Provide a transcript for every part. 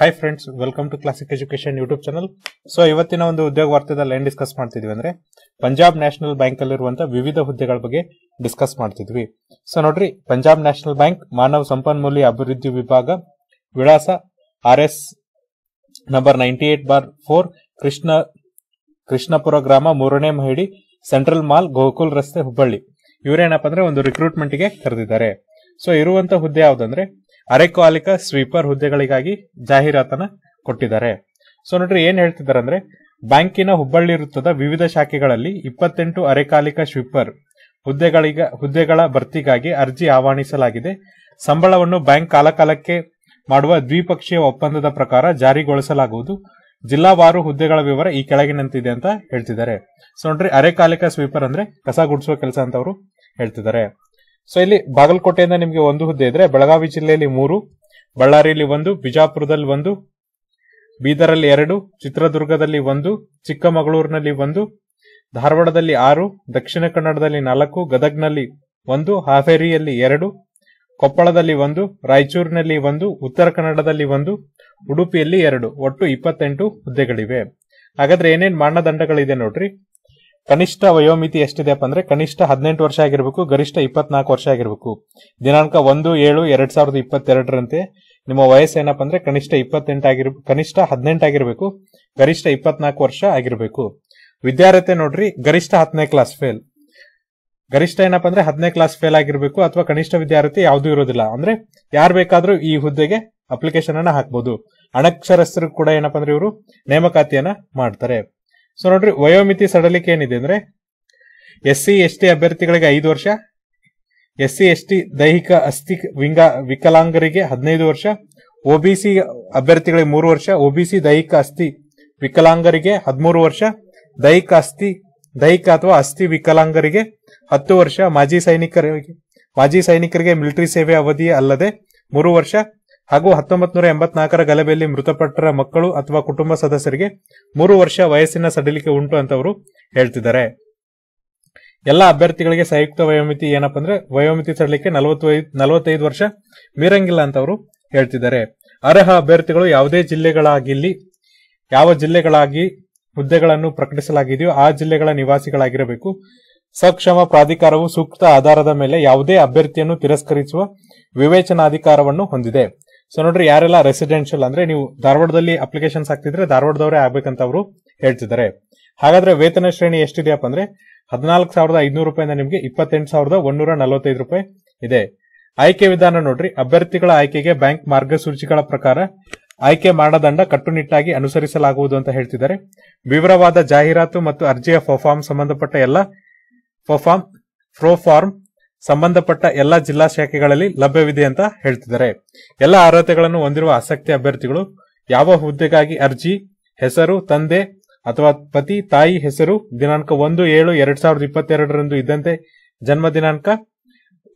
hi friends welcome to classic education YouTube channel so ಇವತ್ತಿನ ಒಂದು ಉದ್ಯೋಗ ವಾರ್ತೆದಲ್ಲಿ ಏನ್ ಡಿಸ್ಕಸ್ ಮಾಡ್ತಿದ್ವಿ ಅಂದ್ರೆ ಪಂಜಾಬ್ ನ್ಯಾಷನಲ್ ಬ್ಯಾಂಕ್ ಅಲ್ಲಿರುವಂತಹ ವಿವಿಧ ಹುದ್ದೆಗಳ ಬಗ್ಗೆ ಡಿಸ್ಕಸ್ ಮಾಡ್ತಿದ್ವಿ ಸೊ ನೋಡ್ರಿ ಪಂಜಾಬ್ ನ್ಯಾಷನಲ್ ಬ್ಯಾಂಕ್ ಮಾನವ ಸಂಪನ್ಮೂಲ ಅಭಿವೃದ್ಧಿ ವಿಭಾಗ ವಿಳಾಸ R S number ninety eight bar four Krishna Krishnapura ಗ್ರಾಮ ಮೂರನೇ ಮಹಿಡಿ ಸೆಂಟ್ರಲ್ ಮಾಲ್ ಗೋಕುಲ್ ರಸ್ತೆ ಹುಬ್ಬಳ್ಳಿ ಇವರೇನಪ್ಪ ಅಂದ್ರೆ ಒಂದು ರಿಕ್ರೂಟ್ಮೆಂಟ್ ಗೆ ಕರೆದಿದ್ದಾರೆ ಸೊ ಇರುವಂತಹ ಹುದ್ದೆ ಯಾವ್ದಂದ್ರೆ ಅರೆಕಾಲಿಕ ಸ್ವೀಪರ್ ಹುದ್ದೆಗಳಿಗಾಗಿ ಜಾಹೀರಾತನ್ನ ಕೊಟ್ಟಿದ್ದಾರೆ ಸೊ ನೋಡ್ರಿ ಏನ್ ಹೇಳ್ತಿದ್ದಾರೆ ಅಂದ್ರೆ ಬ್ಯಾಂಕಿನ ಹುಬ್ಬಳ್ಳಿ ವೃತ್ತದ ವಿವಿಧ ಶಾಖೆಗಳಲ್ಲಿ ಇಪ್ಪತ್ತೆಂಟು ಅರೆಕಾಲಿಕ ಸ್ವೀಪರ್ ಹುದ್ದೆಗಳಿಗ ಹುದ್ದೆಗಳ ಭರ್ತಿಗಾಗಿ ಅರ್ಜಿ ಆಹ್ವಾನಿಸಲಾಗಿದೆ ಸಂಬಳವನ್ನು ಬ್ಯಾಂಕ್ ಕಾಲಕಾಲಕ್ಕೆ ಮಾಡುವ ದ್ವಿಪಕ್ಷೀಯ ಒಪ್ಪಂದದ ಪ್ರಕಾರ ಜಾರಿಗೊಳಿಸಲಾಗುವುದು ಜಿಲ್ಲಾವಾರು ಹುದ್ದೆಗಳ ವಿವರ ಈ ಕೆಳಗಿನಂತಿದೆ ಅಂತ ಹೇಳ್ತಿದ್ದಾರೆ ಸೊ ನೋಡ್ರಿ ಅರೆಕಾಲಿಕ ಸ್ವೀಪರ್ ಅಂದ್ರೆ ಕಸ ಗುಡಿಸುವ ಕೆಲಸ ಅಂತ ಅವರು ಹೇಳ್ತಿದ್ದಾರೆ ಸೊ ಇಲ್ಲಿ ಬಾಗಲಕೋಟೆಯಿಂದ ನಿಮಗೆ ಒಂದು ಹುದ್ದೆ ಇದ್ರೆ ಬೆಳಗಾವಿ ಜಿಲ್ಲೆಯಲ್ಲಿ ಮೂರು ಬಳ್ಳಾರಿಯಲ್ಲಿ ಒಂದು ಬಿಜಾಪುರದಲ್ಲಿ ಒಂದು ಬೀದರಲ್ಲಿ ಎರಡು ಚಿತ್ರದುರ್ಗದಲ್ಲಿ ಒಂದು ಚಿಕ್ಕಮಗಳೂರಿನಲ್ಲಿ ಒಂದು ಧಾರವಾಡದಲ್ಲಿ ಆರು ದಕ್ಷಿಣ ಕನ್ನಡದಲ್ಲಿ ನಾಲ್ಕು ಗದಗ್ನಲ್ಲಿ ಒಂದು ಹಾವೇರಿಯಲ್ಲಿ ಎರಡು ಕೊಪ್ಪಳದಲ್ಲಿ ಒಂದು ರಾಯಚೂರಿನಲ್ಲಿ ಒಂದು ಉತ್ತರ ಕನ್ನಡದಲ್ಲಿ ಒಂದು ಉಡುಪಿಯಲ್ಲಿ ಎರಡು ಒಟ್ಟು ಇಪ್ಪತ್ತೆಂಟು ಹುದ್ದೆಗಳಿವೆ ಹಾಗಾದ್ರೆ ಏನೇನು ಮಾನದಂಡಗಳಿದೆ ನೋಡ್ರಿ ಕನಿಷ್ಠ ವಯೋಮಿತಿ ಎಷ್ಟಿದೆ ಅಂದ್ರೆ ಕನಿಷ್ಠ ಹದಿನೆಂಟು ವರ್ಷ ಆಗಿರಬೇಕು ಗರಿಷ್ಠ ಇಪ್ಪತ್ನಾಲ್ಕು ವರ್ಷ ಆಗಿರಬೇಕು ದಿನಾಂಕ ಒಂದು ಏಳು ಎರಡ್ ಸಾವಿರದ ಇಪ್ಪತ್ತೆರಡರಂತೆ ನಿಮ್ಮ ಏನಪ್ಪ ಅಂದ್ರೆ ಕನಿಷ್ಠ ಆಗಿರ್ ಕನಿಷ್ಠ ಆಗಿರ್ಬೇಕು ಗರಿಷ್ಠ ಇಪ್ಪತ್ನಾಲ್ಕು ವರ್ಷ ಆಗಿರಬೇಕು ವಿದ್ಯಾರ್ಥಿ ನೋಡ್ರಿ ಗರಿಷ್ಠ ಹತ್ತನೇ ಕ್ಲಾಸ್ ಫೇಲ್ ಗರಿಷ್ಠ ಏನಪ್ಪ ಅಂದ್ರೆ ಹದಿನೇ ಕ್ಲಾಸ್ ಫೇಲ್ ಆಗಿರಬೇಕು ಅಥವಾ ಕನಿಷ್ಠ ವಿದ್ಯಾರ್ಥಿ ಯಾವುದೂ ಇರೋದಿಲ್ಲ ಅಂದ್ರೆ ಯಾರು ಬೇಕಾದ್ರೂ ಈ ಹುದ್ದೆಗೆ ಅಪ್ಲಿಕೇಶನ್ ಅನ್ನ ಹಾಕ್ಬಹುದು ಅನಕ್ಷರಸ್ಥರು ಕೂಡ ಏನಪ್ಪ ಅಂದ್ರೆ ಇವರು ನೇಮಕಾತಿಯನ್ನ ಮಾಡ್ತಾರೆ ಸೊ ನೋಡ್ರಿ ವಯೋಮಿತಿ ಸಡಲಿಕೆ ಏನಿದೆ ಅಂದ್ರೆ ಎಸ್ ಸಿ ಎಸ್ ಟಿ ಅಭ್ಯರ್ಥಿಗಳಿಗೆ ಐದು ವರ್ಷ ಎಸ್ ಸಿ ಎಸ್ ಟಿ ದೈಹಿಕ ಅಸ್ಥಿ ವಿಂಗ ವಿಕಲಾಂಗರಿಗೆ ಹದಿನೈದು ವರ್ಷ ಒಬಿಸಿ ಅಭ್ಯರ್ಥಿಗಳಿಗೆ ಮೂರು ವರ್ಷ ಒಬಿಸಿ ದೈಹಿಕ ಅಸ್ಥಿ ವಿಕಲಾಂಗರಿಗೆ ಹದಿಮೂರು ವರ್ಷ ದೈಹಿಕ ಅಸ್ಥಿ ದೈಹಿಕ ಅಥವಾ ಅಸ್ಥಿ ವಿಕಲಾಂಗರಿಗೆ ಹತ್ತು ವರ್ಷ ಮಾಜಿ ಸೈನಿಕರಿಗೆ ಮಾಜಿ ಸೈನಿಕರಿಗೆ ಮಿಲಿಟರಿ ಸೇವೆ ಅವಧಿ ಅಲ್ಲದೆ ಮೂರು ವರ್ಷ ಹಾಗೂ ಹತ್ತೊಂಬತ್ತು ನೂರ ಎಂಬತ್ನಾಲ್ಕರ ಗಲಭೆಯಲ್ಲಿ ಮೃತಪಟ್ಟರ ಮಕ್ಕಳು ಅಥವಾ ಕುಟುಂಬ ಸದಸ್ಯರಿಗೆ ಮೂರು ವರ್ಷ ವಯಸ್ಸಿನ ಸಡಿಲಿಕೆ ಉಂಟು ಅಂತ ಅವರು ಹೇಳ್ತಿದ್ದಾರೆ ಎಲ್ಲ ಅಭ್ಯರ್ಥಿಗಳಿಗೆ ಸಂಯುಕ್ತ ವಯೋಮಿತಿ ಏನಪ್ಪ ಅಂದ್ರೆ ವಯೋಮಿತಿ ಸಡಿಲಿಕೆ ನಲವತ್ತೈದು ವರ್ಷ ಮೀರಂಗಿಲ್ಲ ಅಂತ ಅವರು ಹೇಳ್ತಿದ್ದಾರೆ ಅರ್ಹ ಅಭ್ಯರ್ಥಿಗಳು ಯಾವುದೇ ಜಿಲ್ಲೆಗಳಾಗಿಲ್ಲಿ ಯಾವ ಜಿಲ್ಲೆಗಳಾಗಿ ಹುದ್ದೆಗಳನ್ನು ಪ್ರಕಟಿಸಲಾಗಿದೆಯೋ ಆ ಜಿಲ್ಲೆಗಳ ನಿವಾಸಿಗಳಾಗಿರಬೇಕು ಸಕ್ಷಮ ಪ್ರಾಧಿಕಾರವು ಸೂಕ್ತ ಆಧಾರದ ಮೇಲೆ ಯಾವುದೇ ಅಭ್ಯರ್ಥಿಯನ್ನು ತಿರಸ್ಕರಿಸುವ ವಿವೇಚನಾಧಿಕಾರವನ್ನು ಹೊಂದಿದೆ ಸೊ ನೋಡ್ರಿ ಯಾರೆಲ್ಲ ರೆಸಿಡೆನ್ಷಿಯಲ್ ಅಂದ್ರೆ ನೀವು ಧಾರವಾಡದಲ್ಲಿ ಅಪ್ಲಿಕೇಶನ್ಸ್ ಹಾಕ್ತಿದ್ರೆ ಧಾರವಾಡದವರೇ ಆಗ್ಬೇಕಂತ ಅವರು ಹೇಳ್ತಿದ್ದಾರೆ ಹಾಗಾದ್ರೆ ವೇತನ ಶ್ರೇಣಿ ಎಷ್ಟಿದೆಯಪ್ಪ ಅಂದ್ರೆ ಹದಿನಾಲ್ಕು ಸಾವಿರದ ಐನೂರು ರೂಪಾಯಿಂದ ನಿಮಗೆ ಇಪ್ಪತ್ತೆಂಟು ಸಾವಿರದ ಒಂದೂರ ನಲವತ್ತೈದು ರೂಪಾಯಿ ಇದೆ ಆಯ್ಕೆ ವಿಧಾನ ನೋಡ್ರಿ ಅಭ್ಯರ್ಥಿಗಳ ಆಯ್ಕೆಗೆ ಬ್ಯಾಂಕ್ ಮಾರ್ಗಸೂಚಿಗಳ ಪ್ರಕಾರ ಆಯ್ಕೆ ಮಾಡದಂಡ ಕಟ್ಟುನಿಟ್ಟಾಗಿ ಅನುಸರಿಸಲಾಗುವುದು ಅಂತ ಹೇಳ್ತಿದ್ದಾರೆ ವಿವರವಾದ ಜಾಹೀರಾತು ಮತ್ತು ಅರ್ಜಿಯ ಫೋಫಾರ್ಮ್ ಸಂಬಂಧಪಟ್ಟ ಎಲ್ಲ ಫೋಫಾರ್ಮ್ ಪ್ರೋಫಾರ್ಮ್ ಸಂಬಂಧಪಟ್ಟ ಎಲ್ಲ ಜಿಲ್ಲಾ ಶಾಖೆಗಳಲ್ಲಿ ಲಭ್ಯವಿದೆ ಅಂತ ಹೇಳ್ತಿದ್ದಾರೆ ಎಲ್ಲ ಅರ್ಹತೆಗಳನ್ನು ಹೊಂದಿರುವ ಆಸಕ್ತಿ ಅಭ್ಯರ್ಥಿಗಳು ಯಾವ ಹುದ್ದೆಗಾಗಿ ಅರ್ಜಿ ಹೆಸರು ತಂದೆ ಅಥವಾ ಪತಿ ತಾಯಿ ಹೆಸರು ದಿನಾಂಕ ಒಂದು ಏಳು ಎರಡ್ ಸಾವಿರದ ಇಪ್ಪತ್ತೆರಡರಂದು ಇದ್ದಂತೆ ಜನ್ಮ ದಿನಾಂಕ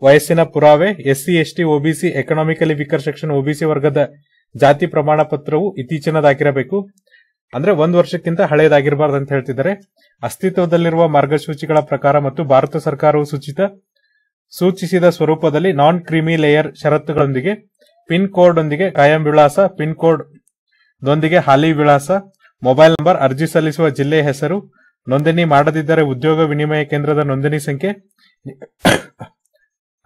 ವಯಸ್ಸಿನ ಪುರಾವೆ SC ST OBC economically weaker section OBC ವರ್ಗದ ಜಾತಿ ಪ್ರಮಾಣ ಪತ್ರವು ಇತ್ತೀಚಿನದಾಗಿರಬೇಕು ಅಂದ್ರೆ ಒಂದು ವರ್ಷಕ್ಕಿಂತ ಹಳೆಯದಾಗಿರಬಾರ್ದು ಅಂತ ಹೇಳ್ತಿದ್ದಾರೆ ಅಸ್ತಿತ್ವದಲ್ಲಿರುವ ಮಾರ್ಗಸೂಚಿಗಳ ಪ್ರಕಾರ ಮತ್ತು ಭಾರತ ಸರ್ಕಾರವು ಸೂಚಿತ ಸೂಚಿಸಿದ ಸ್ವರೂಪದಲ್ಲಿ ನಾನ್ ಕ್ರಿಮಿ ಲೇಯರ್ ಷರತ್ತುಗಳೊಂದಿಗೆ ಪಿನ್ ಕೋಡ್ ಒಂದಿಗೆ ಕಾಯಂ ವಿಳಾಸ ಪಿನ್ ಕೋಡ್ ದೊಂದಿಗೆ ಹಾಲಿ ವಿಳಾಸ ಮೊಬೈಲ್ ನಂಬರ್ ಅರ್ಜಿ ಸಲ್ಲಿಸುವ ಜಿಲ್ಲೆಯ ಹೆಸರು ನೋಂದಣಿ ಮಾಡದಿದ್ದರೆ ಉದ್ಯೋಗ ವಿನಿಮಯ ಕೇಂದ್ರದ ನೋಂದಣಿ ಸಂಖ್ಯೆ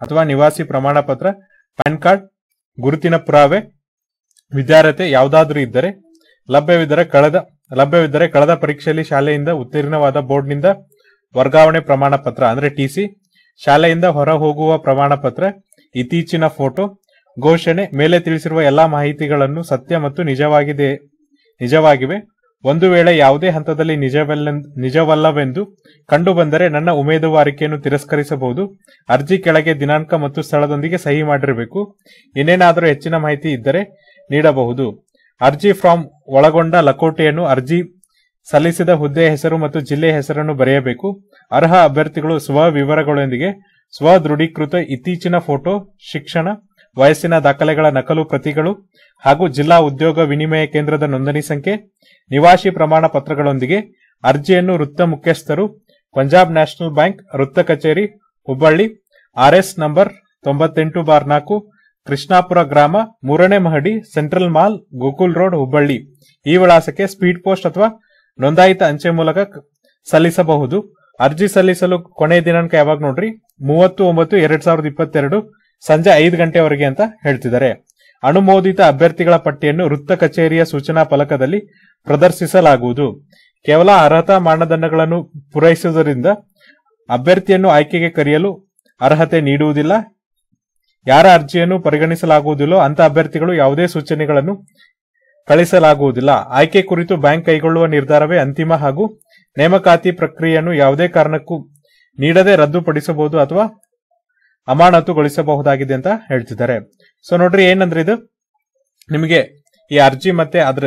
ಅಥವಾ ನಿವಾಸಿ ಪ್ರಮಾಣ ಪತ್ರ ಪ್ಯಾನ್ ಕಾರ್ಡ್ ಗುರುತಿನ ಪುರಾವೆ ವಿದ್ಯಾರ್ಹತೆ ಯಾವುದಾದ್ರೂ ಇದ್ದರೆ ಲಭ್ಯವಿದ್ದರೆ ಕಳೆದ ಲಭ್ಯವಿದ್ದರೆ ಕಳೆದ ಪರೀಕ್ಷೆಯಲ್ಲಿ ಶಾಲೆಯಿಂದ ಉತ್ತೀರ್ಣವಾದ ಬೋರ್ಡ್ನಿಂದ ವರ್ಗಾವಣೆ ಪ್ರಮಾಣ ಪತ್ರ ಅಂದ್ರೆ ಟಿಸಿ ಶಾಲೆಯಿಂದ ಹೊರ ಹೋಗುವ ಪ್ರಮಾಣ ಪತ್ರ ಇತ್ತೀಚಿನ ಫೋಟೋ ಘೋಷಣೆ ಮೇಲೆ ತಿಳಿಸಿರುವ ಎಲ್ಲಾ ಮಾಹಿತಿಗಳನ್ನು ಸತ್ಯ ಮತ್ತು ನಿಜವಾಗಿದೆ ನಿಜವಾಗಿವೆ ಒಂದು ವೇಳೆ ಯಾವುದೇ ಹಂತದಲ್ಲಿ ನಿಜವಲ್ಲ ನಿಜವಲ್ಲವೆಂದು ಕಂಡುಬಂದರೆ ನನ್ನ ಉಮೇದುವಾರಿಕೆಯನ್ನು ತಿರಸ್ಕರಿಸಬಹುದು ಅರ್ಜಿ ಕೆಳಗೆ ದಿನಾಂಕ ಮತ್ತು ಸ್ಥಳದೊಂದಿಗೆ ಸಹಿ ಮಾಡಿರಬೇಕು ಇನ್ನೇನಾದರೂ ಹೆಚ್ಚಿನ ಮಾಹಿತಿ ಇದ್ದರೆ ನೀಡಬಹುದು ಅರ್ಜಿ ಫಾರ್ಮ್ ಒಳಗೊಂಡ ಲಕೋಟೆಯನ್ನು ಅರ್ಜಿ ಸಲ್ಲಿಸಿದ ಹುದ್ದೆ ಹೆಸರು ಮತ್ತು ಜಿಲ್ಲೆ ಹೆಸರನ್ನು ಬರೆಯಬೇಕು ಅರ್ಹ ಅಭ್ಯರ್ಥಿಗಳು ಸ್ವವಿವರಗಳೊಂದಿಗೆ ಸ್ವದೃಢೀಕೃತ ಇತ್ತೀಚಿನ ಫೋಟೋ ಶಿಕ್ಷಣ ವಯಸ್ಸಿನ ದಾಖಲೆಗಳ ನಕಲು ಪ್ರತಿಗಳು ಹಾಗೂ ಜಿಲ್ಲಾ ಉದ್ಯೋಗ ವಿನಿಮಯ ಕೇಂದ್ರದ ನೋಂದಣಿ ಸಂಖ್ಯೆ ನಿವಾಸಿ ಪ್ರಮಾಣ ಪತ್ರಗಳೊಂದಿಗೆ ಅರ್ಜಿಯನ್ನು ವೃತ್ತ ಮುಖ್ಯಸ್ಥರು ಪಂಜಾಬ್ ನ್ಯಾಷನಲ್ ಬ್ಯಾಂಕ್ ವೃತ್ತ ಕಚೇರಿ ಹುಬ್ಬಳ್ಳಿ ಆರ್ಎಸ್ ನಂಬರ್ ತೊಂಬತ್ತೆಂಟು ಬಾರ್ ನಾಲ್ಕು ಕೃಷ್ಣಾಪುರ ಗ್ರಾಮ ಮೂರನೇ ಮಹಡಿ central mall Gokul road Hubballi ಈ ವಿಳಾಸಕ್ಕೆ ಸ್ಪೀಡ್ ಪೋಸ್ಟ್ ಅಥವಾ ನೋಂದಾಯಿತ ಅಂಚೆ ಮೂಲಕ ಸಲ್ಲಿಸಬಹುದು ಅರ್ಜಿ ಸಲ್ಲಿಸಲು ಕೊನೆಯ ದಿನಾಂಕ ಯಾವಾಗ ನೋಡ್ರಿ ಮೂವತ್ತು ಒಂಬತ್ತು ಎರಡ್ ಸಾವಿರದ ಇಪ್ಪತ್ತೆರಡು ಸಂಜೆ ಐದು ಗಂಟೆವರೆಗೆ ಅಂತ ಹೇಳ್ತಿದ್ದಾರೆ ಅನುಮೋದಿತ ಅಭ್ಯರ್ಥಿಗಳ ಪಟ್ಟಿಯನ್ನು ವೃತ್ತ ಕಚೇರಿಯ ಸೂಚನಾ ಫಲಕದಲ್ಲಿ ಪ್ರದರ್ಶಿಸಲಾಗುವುದು ಕೇವಲ ಅರ್ಹತಾ ಮಾನದಂಡಗಳನ್ನು ಪೂರೈಸುವುದರಿಂದ ಅಭ್ಯರ್ಥಿಯನ್ನು ಆಯ್ಕೆಗೆ ಕರೆಯಲು ಅರ್ಹತೆ ನೀಡುವುದಿಲ್ಲ ಯಾರ ಅರ್ಜಿಯನ್ನು ಪರಿಗಣಿಸಲಾಗುವುದಿಲ್ಲೋ ಅಂತ ಅಭ್ಯರ್ಥಿಗಳು ಯಾವುದೇ ಸೂಚನೆಗಳನ್ನು ಕಳಿಸಲಾಗುವುದಿಲ್ಲ ಆಯ್ಕೆ ಕುರಿತು ಬ್ಯಾಂಕ್ ಕೈಗೊಳ್ಳುವ ನಿರ್ಧಾರವೇ ಅಂತಿಮ ಹಾಗೂ ನೇಮಕಾತಿ ಪ್ರಕ್ರಿಯೆಯನ್ನು ಯಾವುದೇ ಕಾರಣಕ್ಕೂ ನೀಡದೆ ರದ್ದುಪಡಿಸಬಹುದು ಅಥವಾ ಅಮಾನತುಗೊಳಿಸಬಹುದಾಗಿದೆ ಅಂತ ಹೇಳ್ತಿದ್ದಾರೆ ಸೊ ನೋಡ್ರಿ ಏನಂದ್ರೆ ಇದು ನಿಮಗೆ ಈ ಅರ್ಜಿ ಮತ್ತೆ ಅದ್ರ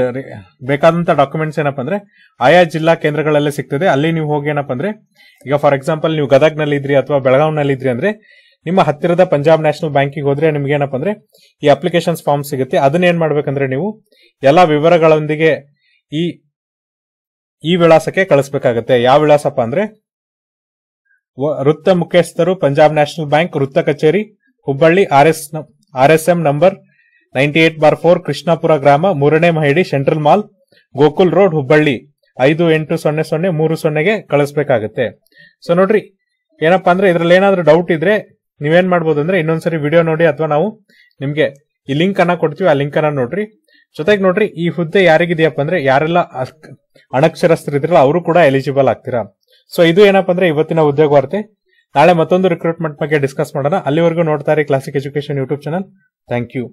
ಬೇಕಾದಂತ ಡಾಕ್ಯುಮೆಂಟ್ಸ್ ಏನಪ್ಪ ಅಂದ್ರೆ ಆಯಾ ಜಿಲ್ಲಾ ಕೇಂದ್ರಗಳಲ್ಲೇ ಸಿಗ್ತದೆ ಅಲ್ಲಿ ನೀವು ಹೋಗಿ ಏನಪ್ಪ ಅಂದ್ರೆ ಈಗ ಫಾರ್ ಎಕ್ಸಾಂಪಲ್ ನೀವು ಗದಗ್ನಲ್ಲಿ ಇದ್ರಿ ಅಥವಾ ಬೆಳಗಾವಿನಲ್ಲಿ ಇದ್ರಿ ಅಂದ್ರೆ ನಿಮ್ಮ ಹತ್ತಿರದ ಪಂಜಾಬ್ ನ್ಯಾಷನಲ್ ಬ್ಯಾಂಕಿಗೆ ಹೋದ್ರೆ ನಿಮ್ಗೆ ಏನಪ್ಪ ಅಂದ್ರೆ ಈ ಅಪ್ಲಿಕೇಶನ್ಸ್ ಫಾರ್ಮ್ ಸಿಗುತ್ತೆ ಅದನ್ನ ಏನ್ ಮಾಡ್ಬೇಕಂದ್ರೆ ನೀವು ಎಲ್ಲಾ ವಿವರಗಳೊಂದಿಗೆ ಈ ಈ ವಿಳಾಸಕ್ಕೆ ಕಳಿಸ್ಬೇಕಾಗತ್ತೆ ಯಾವ ವಿಳಾಸಪ್ಪ ಅಂದ್ರೆ ವೃತ್ತ ಮುಖ್ಯಸ್ಥರು ಪಂಜಾಬ್ ನ್ಯಾಷನಲ್ ಬ್ಯಾಂಕ್ ವೃತ್ತ ಕಚೇರಿ Hubballi R S R S M number ninety eight bar four Krishnapura ಗ್ರಾಮ ಮೂರನೇ ಮಹಡಿ central mall Gokul road Hubballi ಐದು ಎಂಟು ಸೊನ್ನೆ ಸೊನ್ನೆ ಮೂರು ಸೊನ್ನೆಗೆ ಕಳಿಸ್ಬೇಕಾಗತ್ತೆ ಸೊ ನೋಡ್ರಿ ಏನಪ್ಪಾ ಅಂದ್ರೆ ಇದ್ರಲ್ಲಿ ಏನಾದ್ರೂ ಡೌಟ್ ಇದ್ರೆ ನೀವೇನ್ ಮಾಡ್ಬೋದು ಅಂದ್ರೆ ಇನ್ನೊಂದ್ಸರಿ ವಿಡಿಯೋ ನೋಡಿ ಅಥವಾ ನಾವು ನಿಮಗೆ ಈ ಲಿಂಕ್ ಅನ್ನ ಕೊಡ್ತೀವಿ ಆ ಲಿಂಕ್ ಅನ್ನ ನೋಡ್ರಿ ಜೊತೆಗೆ ನೋಡ್ರಿ ಈ ಹುದ್ದೆ ಯಾರಿಗಿದೆಯಪ್ಪ ಅಂದ್ರೆ ಯಾರೆಲ್ಲ ಅನಕ್ಷರಸ್ಥರಿದ್ರಲ್ಲ ಅವರು ಕೂಡ ಎಲಿಜಿಬಲ್ ಆಗ್ತೀರಾ ಸೊ ಇದು ಏನಪ್ಪ ಅಂದ್ರೆ ಇವತ್ತಿನ ಉದ್ಯೋಗ ವಾರ್ತೆ ನಾಳೆ ಮತ್ತೊಂದು ರಿಕ್ರೂಟ್ಮೆಂಟ್ ಬಗ್ಗೆ ಡಿಸ್ಕಸ್ ಮಾಡೋಣ ಅಲ್ಲಿವರೆಗೂ ನೋಡ್ತಾರೆ classic education YouTube channel thank you